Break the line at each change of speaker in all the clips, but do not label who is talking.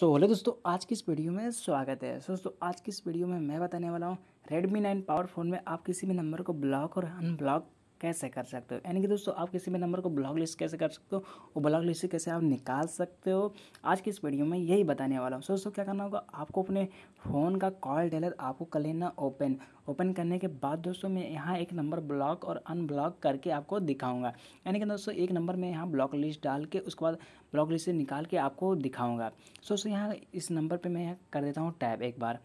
सो बोले हेलो दोस्तों आज की इस वीडियो में स्वागत है सो दोस्तों आज की इस वीडियो में मैं बताने वाला हूँ Redmi 9 पावर फ़ोन में आप किसी भी नंबर को ब्लॉक और अनब्लॉक कैसे कर सकते हो यानी कि दोस्तों आप किसी भी नंबर को ब्लॉक लिस्ट कैसे कर सकते हो वो ब्लॉक लिस्ट से कैसे आप निकाल सकते हो आज की इस वीडियो में यही बताने वाला हूँ सो दोस्तों क्या करना होगा आपको अपने फ़ोन का कॉल डेलर आपको कर लेना ओपन ओपन करने के बाद दोस्तों मैं यहाँ एक नंबर ब्लॉक और अनब्लॉक करके आपको दिखाऊंगा यानी कि दोस्तों एक नंबर में यहाँ ब्लॉक लिस्ट डाल के उसके बाद ब्लॉक लिस्ट से निकाल के आपको दिखाऊंगा सो दोस्तों यहाँ इस नंबर पर मैं यहाँ कर देता हूँ टैब एक बार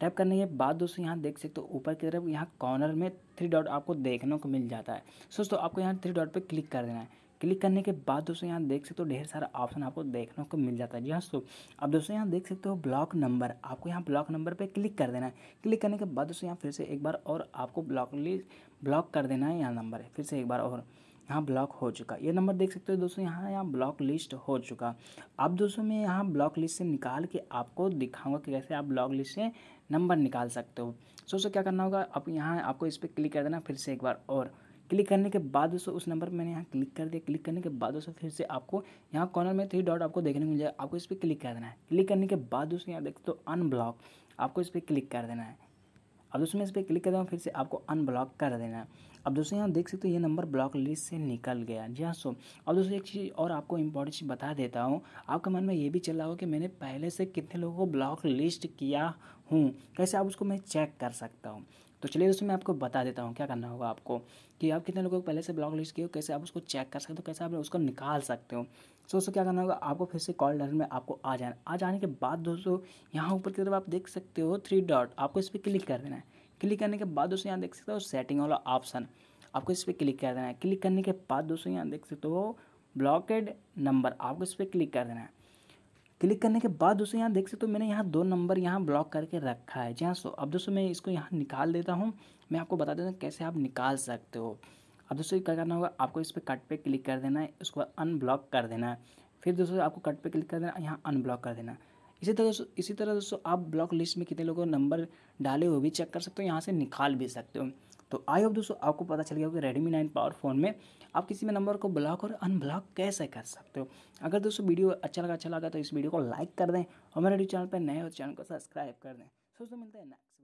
टैप करने के बाद दोस्तों यहाँ देख सकते हो ऊपर की तरफ यहाँ कॉर्नर में थ्री डॉट आपको देखने को मिल जाता है सो दोस्तों आपको यहाँ थ्री डॉट पर क्लिक कर देना है क्लिक करने के बाद दोस्तों यहाँ देख सकते हो ढेर सारा ऑप्शन आपको देखने को मिल जाता है जी हाँ दोस्तों अब दोस्तों यहाँ देख सकते हो ब्लॉक नंबर आपको यहाँ ब्लॉक नंबर पे क्लिक कर देना है क्लिक करने के बाद दोस्तों यहाँ फिर से एक बार और आपको ब्लॉक ब्लॉक कर देना है यहाँ नंबर फिर से एक बार और यहाँ ब्लॉक हो चुका ये नंबर देख सकते हो दोस्तों यहाँ यहाँ ब्लॉक लिस्ट हो चुका अब दोस्तों मैं यहाँ ब्लॉक लिस्ट से निकाल के आपको दिखाऊंगा कि कैसे आप ब्लॉक लिस्ट से नंबर निकाल सकते हो सो सो क्या करना होगा अब यहाँ आपको इस पर क्लिक कर देना फिर से एक बार और क्लिक करने के बाद दोस्तों उस नंबर मैंने यहाँ क्लिक कर दिया क्लिक करने के बाद दोस्तों फिर से आपको यहाँ कॉर्नर में थ्री डॉट आपको देखने को मिल जाएगा आपको इस पर क्लिक कर देना है क्लिक करने के बाद दोस्तों यहाँ देखते हो अनब्लॉक आपको इस पर क्लिक कर देना है अब दोस्तों मैं इस पर क्लिक करता हूँ फिर से आपको अनब्लॉक कर देना है अब दोस्तों यहाँ देख सकते हो ये नंबर ब्लॉक लिस्ट से निकल गया जी हाँ सो अब दोस्तों एक चीज़ और आपको इम्पोर्टेंट चीज़ बता देता हूँ आपके मन में ये भी चल रहा हो कि मैंने पहले से कितने लोगों को ब्लॉक लिस्ट किया हूँ कैसे आप उसको मैं चेक कर सकता हूँ तो चलिए दोस्तों मैं आपको बता देता हूँ क्या करना होगा आपको कि आप कितने लोगों को पहले से ब्लॉक लिस्ट किए हो कैसे आप उसको चेक कर सकते हो कैसे आप उसको निकाल सकते हो सो दोस्तों क्या करना होगा आपको फिर से कॉल डर में आपको आ जाना आ जाने के बाद दोस्तों यहाँ ऊपर की तरफ आप देख सकते हो थ्री डॉट आपको इस पर क्लिक कर देना है क्लिक करने के बाद दोस्तों यहाँ देख सकते हो सेटिंग वाला ऑप्शन आपको इस पर क्लिक कर देना है क्लिक करने के बाद दोस्तों यहाँ देख सकते हो ब्लॉकेड नंबर आपको इस पर क्लिक कर देना है क्लिक करने के बाद दोस्तों यहाँ देख सकते हो मैंने यहाँ दो नंबर यहाँ ब्लॉक करके रखा है जी हाँ सो अब दोस्तों मैं इसको यहाँ निकाल देता हूँ मैं आपको बता देता हूँ कैसे आप निकाल सकते हो अब दोस्तों क्या करना होगा आपको इस पर कट पे क्लिक कर देना है उसको अनब्लॉक कर देना है फिर दोस्तों आपको कट पे क्लिक कर देना यहाँ अनब्लॉक कर देना इसी तरह दोस्तों इसी तरह दोस्तों आप ब्लॉक लिस्ट में कितने लोगों नंबर डाले हुए भी चेक कर सकते हो यहाँ से निकाल भी सकते हो तो आई होप दोस्तों आपको पता चल गया कि रेडमी नाइन पावर फ़ोन में आप किसी भी नंबर को ब्लॉक और अनब्लॉक कैसे कर सकते हो अगर दोस्तों वीडियो अच्छा लगा अच्छा लगा तो इस वीडियो को लाइक कर दें और मेरे यूट्यूब चैनल पर नए हो चैनल तो को सब्सक्राइब कर दें दोस्तों मिलते हैं नेक्स्ट